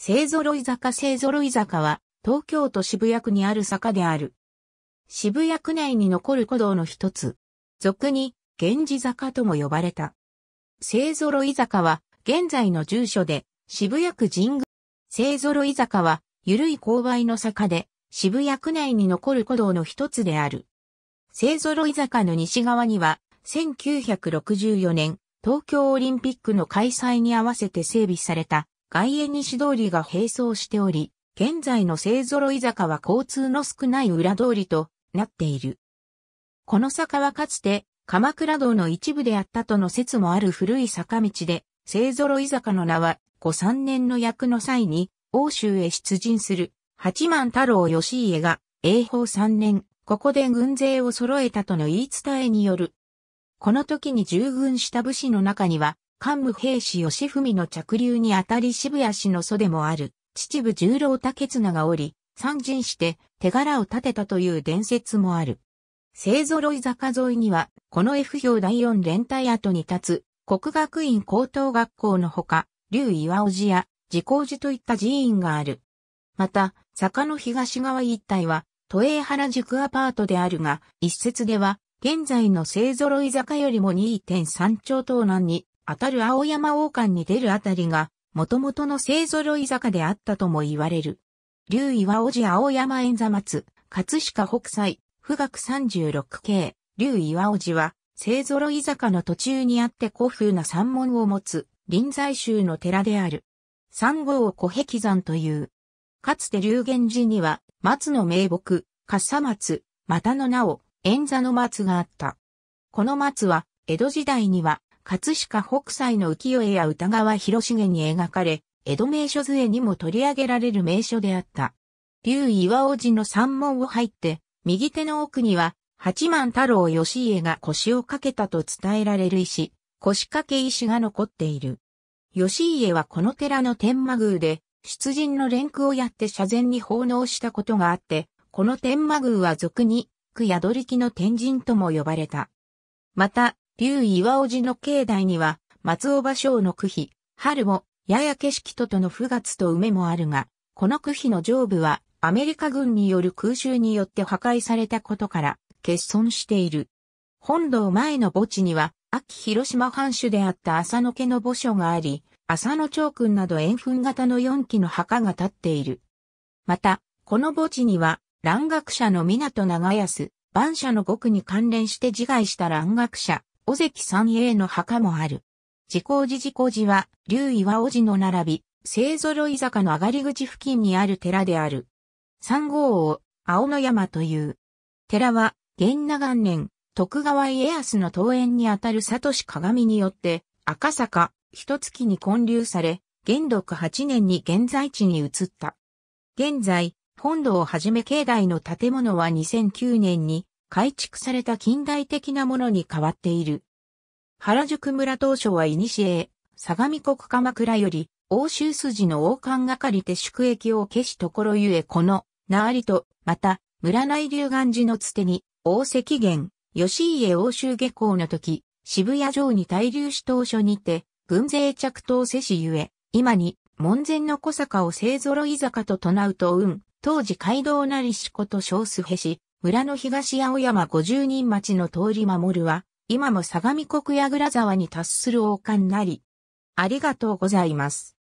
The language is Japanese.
勢揃い坂勢揃い坂は、東京都渋谷区にある坂である。渋谷区内に残る古道の一つ。俗に、源氏坂とも呼ばれた。勢揃い坂は、現在の住所で、渋谷区神宮。勢揃い坂は、ゆるい勾配の坂で、渋谷区内に残る古道の一つである。勢揃い坂の西側には、1964年、東京オリンピックの開催に合わせて整備された外苑西通りが並走しており、現在の勢揃い坂は交通の少ない裏通りとなっている。この坂はかつて鎌倉道の一部であったとの説もある古い坂道で、勢揃い坂の名は、後三年の役の際に、欧州へ出陣する、八幡太郎義家が、永法三年、ここで軍勢を揃えたとの言い伝えによる。この時に従軍した武士の中には、関武平氏義文の着流にあたり渋谷氏の祖でもある、秩父十郎竹綱がおり、参陣して手柄を立てたという伝説もある。勢揃い坂沿いには、この F 表第四連隊跡に立つ、国学院高等学校のほか、竜岩尾寺や自光寺といった寺院がある。また、坂の東側一帯は、都営原宿アパートであるが、一説では、現在の勢揃い坂よりも2.3丁東南に当たる青山王冠に出るあたりが、もともとの勢揃い坂であったとも言われる。竜岩王子青山円座松、葛飾北斎、富岳36系、竜岩王子は、勢揃い坂の途中にあって古風な山門を持つ、臨済宗の寺である。三号を古壁山という。かつて竜源寺には、松の名木、笠松、またの名を、円座の松があった。この松は、江戸時代には、葛飾北斎の浮世絵や歌川広重に描かれ、江戸名所図絵にも取り上げられる名所であった。竜岩王子の山門を入って、右手の奥には、八幡太郎義家が腰をかけたと伝えられる石、腰掛け石が残っている。義家はこの寺の天満宮で、出陣の連句をやって社前に奉納したことがあって、この天満宮は俗に、区宿り木の天神とも呼ばれた。また、竜岩尾寺の境内には、松尾芭蕉の句碑、春も、やや景色ととの不月と梅もあるが、この句碑の上部は、アメリカ軍による空襲によって破壊されたことから、欠損している。本堂前の墓地には、秋広島藩主であった浅野家の墓所があり、浅野長君など円墳型の四基の墓が建っている。また、この墓地には、蘭学者の港長安、万社の極に関連して自害した蘭学者、尾関三栄の墓もある。自工寺自故寺は、竜岩尾寺の並び、勢揃い坂の上がり口付近にある寺である。三号を青の山という。寺は、源長年、徳川家康の登園にあたる里市鏡によって、赤坂、一月に建立され、元禄8年に現在地に移った。現在、本土をはじめ境内の建物は2009年に改築された近代的なものに変わっている。原宿村当初は古相模国鎌倉より、欧州筋の王冠がかりて宿役を消しところゆえこの、なありと、また、村内龍眼寺のつてに、大石源、吉家欧州下校の時、渋谷城に滞留し当初にて、軍勢着到せしゆえ、今に、門前の小坂を勢ぞろい坂と唱うと運、当時街道なりしこと少数へし、村の東青山五十人町の通り守るは、今も相模国矢倉沢に達する王冠なり。ありがとうございます。